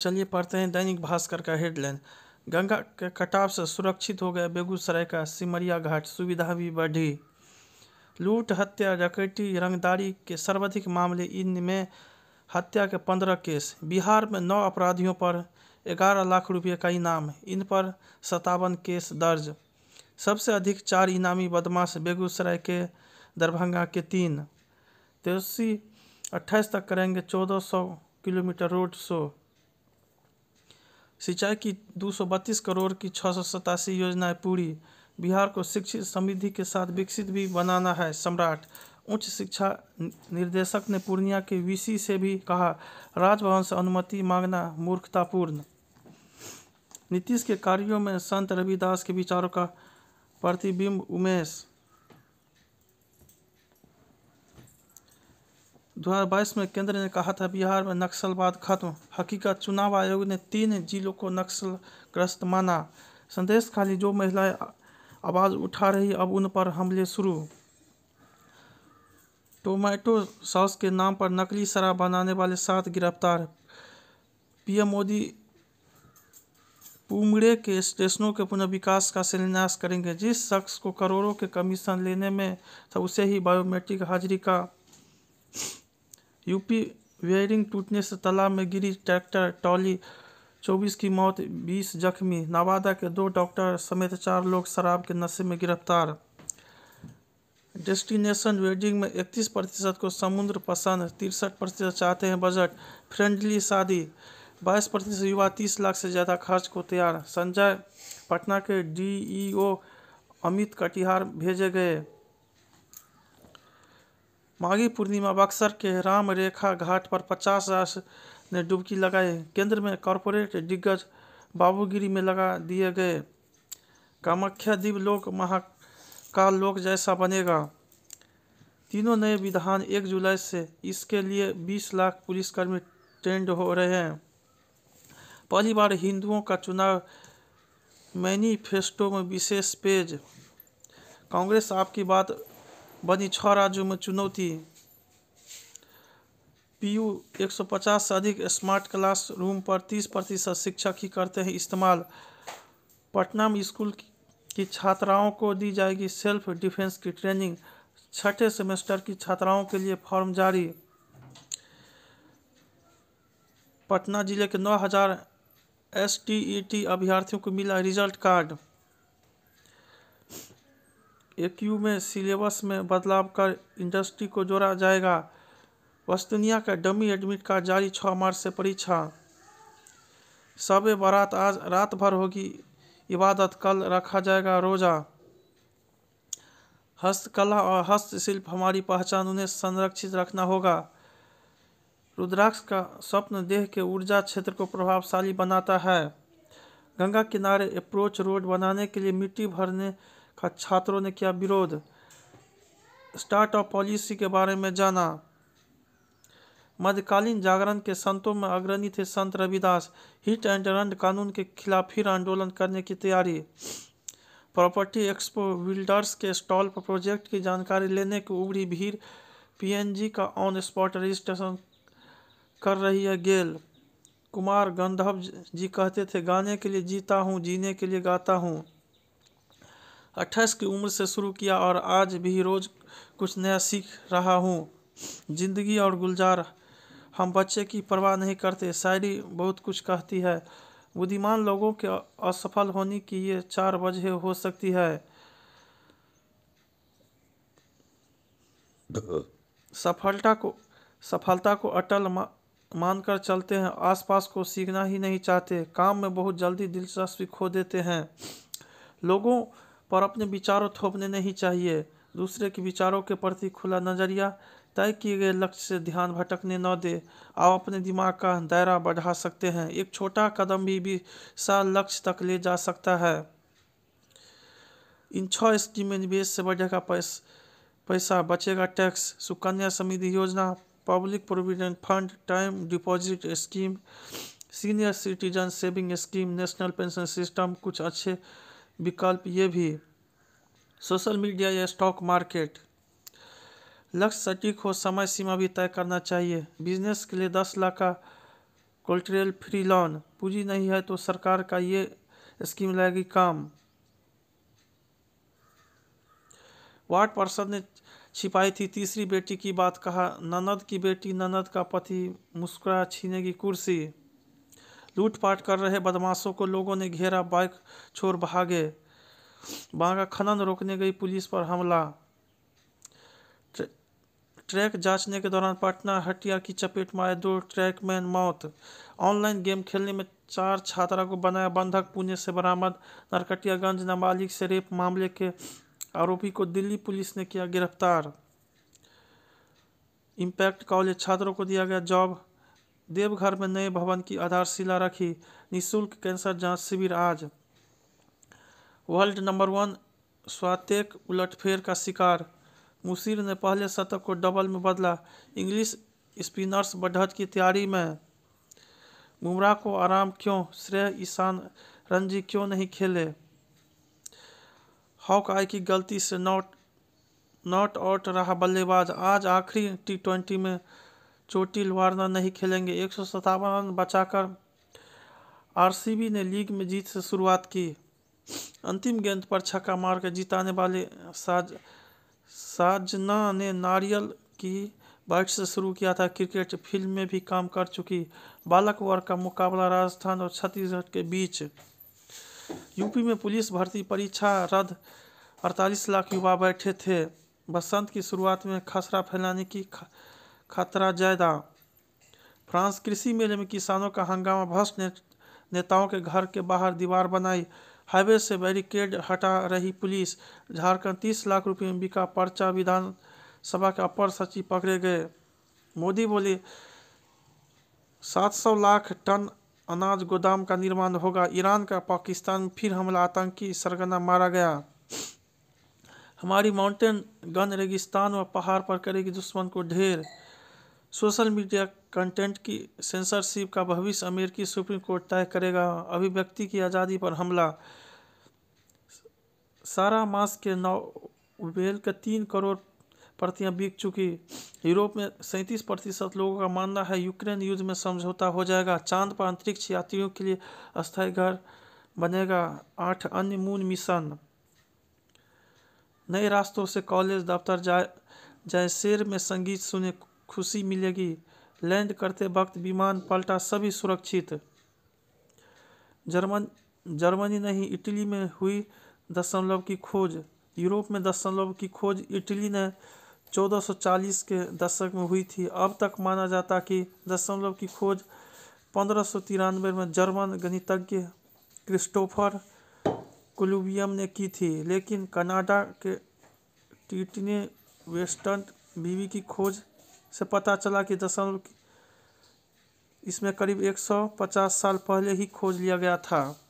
चलिए पढ़ते हैं दैनिक भास्कर का हेडलाइन गंगा के कटाव से सुरक्षित हो गया बेगूसराय का सिमरिया घाट सुविधा भी बढ़ी लूट हत्या डकैती रंगदारी के सर्वाधिक मामले इनमें हत्या के पंद्रह केस बिहार में नौ अपराधियों पर ग्यारह लाख रुपये का इनाम इन पर सतावन केस दर्ज सबसे अधिक चार इनामी बदमाश बेगूसराय के दरभंगा के तीन तेईस अट्ठाईस तक करेंगे चौदह सौ किलोमीटर रोड शो सिंचाई की दो सौ बत्तीस करोड़ की छः सौ सतासी योजनाएँ पूरी बिहार को शिक्षित समृद्धि के साथ विकसित भी बनाना है सम्राट उच्च शिक्षा निर्देशक ने पूर्णिया के वीसी से भी कहा राजभवन से अनुमति मांगना मूर्खतापूर्ण नीतीश के कार्यों में संत रविदास के विचारों का प्रतिबिंब उमेश 2022 में केंद्र ने कहा था बिहार में नक्सलवाद खत्म हकीकत चुनाव आयोग ने तीन जिलों को नक्सलग्रस्त माना संदेश खाली जो महिलाएं आवाज़ उठा रही अब उन पर हमले शुरू टोमेटो सॉस के नाम पर नकली शराब बनाने वाले सात गिरफ्तार पीएम मोदी पुमड़े के स्टेशनों के पुनर्विकास का शिलान्यास करेंगे जिस शख्स को करोड़ों के कमीशन लेने में था उसे ही बायोमेट्रिक हाजिरी का यूपी वेयरिंग टूटने से तालाब में गिरी ट्रैक्टर ट्रॉली चौबीस की मौत बीस जख्मी नवादा के दो डॉक्टर समेत चार लोग शराब के नशे में गिरफ्तार डेस्टिनेशन वेडिंग में 31 प्रतिशत को समुद्र पसंद तिरसठ प्रतिशत चाहते हैं बजट फ्रेंडली शादी बाईस प्रतिशत युवा तीस लाख से ज़्यादा खर्च को तैयार संजय पटना के डीईओ अमित कटिहार भेजे गए माघी पूर्णिमा बक्सर के राम रेखा घाट पर पचास हजार ने डुबकी लगाई केंद्र में कॉरपोरेट दिग्गज बाबूगिरी में लगा दिए गए कामाख्या द्वीप लोक महाकाल लोक जैसा बनेगा तीनों नए विधान एक जुलाई से इसके लिए बीस लाख पुलिसकर्मी ट्रेंड हो रहे हैं पहली बार हिंदुओं का चुनाव मैनिफेस्टो में विशेष पेज कांग्रेस आपकी बात बनी छः राज्यों में चुनौती पीयू 150 से अधिक स्मार्ट क्लास रूम पर 30 प्रतिशत शिक्षक ही करते हैं इस्तेमाल पटना में स्कूल की छात्राओं को दी जाएगी सेल्फ डिफेंस की ट्रेनिंग छठे सेमेस्टर की छात्राओं के लिए फॉर्म जारी पटना जिले के 9000 एस टी ई टी अभ्यर्थियों को मिला रिजल्ट कार्ड ए में सिलेबस में बदलाव कर इंडस्ट्री को जोड़ा जाएगा वस्तुनिया का डमी एडमिट कार्ड जारी छः मार्च से परीक्षा सब बारात आज रात भर होगी इबादत कल रखा जाएगा रोज़ा हस्तकला और हस्तशिल्प हमारी पहचान उन्हें संरक्षित रखना होगा रुद्राक्ष का स्वप्न देह के ऊर्जा क्षेत्र को प्रभावशाली बनाता है गंगा किनारे अप्रोच रोड बनाने के लिए मिट्टी भरने का छात्रों ने किया विरोध स्टार्टअप पॉलिसी के बारे में जाना मध्यकालीन जागरण के संतों में अग्रणी थे संत रविदास हिट एंड रन कानून के खिलाफ फिर आंदोलन करने की तैयारी प्रॉपर्टी एक्सपो बिल्डर्स के स्टॉल पर प्रोजेक्ट की जानकारी लेने की उबड़ी भीड़ पीएनजी का ऑन स्पॉट रजिस्ट्रेशन कर रही है गेल कुमार गंधर्व जी कहते थे गाने के लिए जीता हूँ जीने के लिए गाता हूँ अट्ठाईस की उम्र से शुरू किया और आज भी रोज़ कुछ नया सीख रहा हूँ ज़िंदगी और गुलजार हम बच्चे की परवाह नहीं करते शायरी बहुत कुछ कहती है बुद्धिमान लोगों के असफल होने की ये चार वजह हो सकती है सफलता को सफलता को अटल मा, मानकर चलते हैं आसपास को सीखना ही नहीं चाहते काम में बहुत जल्दी दिलचस्पी खो देते हैं लोगों पर अपने विचारों थोपने नहीं चाहिए दूसरे के विचारों के प्रति खुला नज़रिया तय किए गए लक्ष्य से ध्यान भटकने न दे आप अपने दिमाग का दायरा बढ़ा सकते हैं एक छोटा कदम भी विशाल लक्ष्य तक ले जा सकता है इन छः स्कीम में निवेश से बढ़ेगा पैस, पैसा बचेगा टैक्स सुकन्या समिति Yojana public provident fund time deposit scheme senior citizen saving scheme national pension system कुछ अच्छे विकल्प ये भी सोशल मीडिया या स्टॉक मार्केट लक्ष्य सटीक हो समय सीमा भी तय करना चाहिए बिजनेस के लिए दस लाख का कोल्ट्रियल फ्री लोन पूंजी नहीं है तो सरकार का ये स्कीम लाएगी काम वार्ड पार्षद ने छिपाई थी तीसरी बेटी की बात कहा ननद की बेटी ननद का पति मुस्कुरा छीनेगी कुर्सी लूटपाट कर रहे बदमाशों को लोगों ने घेरा बाइक छोड़ भागे बांगा खनन रोकने गई पुलिस पर हमला ट्रैक जांचने के दौरान पटना हटिया की चपेट में आए दो ट्रैक मैन मौत ऑनलाइन गेम खेलने में चार छात्रा को बनाया बंधक पुणे से बरामद नरकटियागंज नाबालिग से रेप मामले के आरोपी को दिल्ली पुलिस ने किया गिरफ्तार इम्पैक्ट कॉलेज छात्रों को दिया गया जॉब देवघर में नए भवन की आधारशिला रखी निशुल्क कैंसर जांच शिविर आज वर्ल्ड नंबर वन स्वातेक उलटफेर का शिकार मुशीर ने पहले शतक को डबल में बदला इंग्लिश स्पिनर्स बढ़त की तैयारी में बुमराह को आराम क्यों श्रेय ईशान रणजी क्यों नहीं खेले हॉक आई की गलती से नॉट नॉट आउट रहा बल्लेबाज आज आखिरी टी ट्वेंटी में चोटिल वार्नर नहीं खेलेंगे एक रन बचाकर आरसीबी ने लीग में जीत से शुरुआत की अंतिम गेंद पर छक्का के जिताने वाले साज साजना ने नारियल की बाइट से शुरू किया था क्रिकेट फील्ड में भी काम कर चुकी बालक वर्ग का मुकाबला राजस्थान और छत्तीसगढ़ के बीच यूपी में पुलिस भर्ती परीक्षा रद्द अड़तालीस लाख युवा बैठे थे बसंत की शुरुआत में खसरा फैलाने की खतरा ज्यादा फ्रांस कृषि मेले में किसानों का हंगामा भ्रष्ट ने, नेताओं के घर के बाहर दीवार बनाई हाईवे से बैरिकेड हटा रही पुलिस झारखंड तीस लाख रुपये में बिका पर्चा विधानसभा के अपर सचिव पकड़े गए मोदी बोले सात सौ लाख टन अनाज गोदाम का निर्माण होगा ईरान का पाकिस्तान फिर हमला आतंकी सरगना मारा गया हमारी माउंटेन गन रेगिस्तान व पहाड़ पर करेगी दुश्मन को ढेर सोशल मीडिया कंटेंट की सेंसरशिप का भविष्य अमेरिकी सुप्रीम कोर्ट तय करेगा अभिव्यक्ति की आज़ादी पर हमला सारा मास के नोबेल के तीन करोड़ प्रतियां बिक चुकी यूरोप में सैंतीस प्रतिशत लोगों का मानना है यूक्रेन युद्ध में समझौता हो जाएगा चांद पर अंतरिक्ष यात्रियों के लिए अस्थायी घर बनेगा आठ अन्य मून मिशन नए रास्तों से कॉलेज दफ्तर जाए जैसेर में संगीत सुने खुशी मिलेगी लैंड करते वक्त विमान पलटा सभी सुरक्षित जर्मन जर्मनी नहीं इटली में हुई दशमलव की खोज यूरोप में दशमलव की खोज इटली ने 1440 के दशक में हुई थी अब तक माना जाता कि दशमलव की खोज पंद्रह में जर्मन गणितज्ञ क्रिस्टोफर कुलुबियम ने की थी लेकिन कनाडा के टीटने वेस्टर्न बीवी की खोज से पता चला कि दशमलव इसमें करीब एक सौ पचास साल पहले ही खोज लिया गया था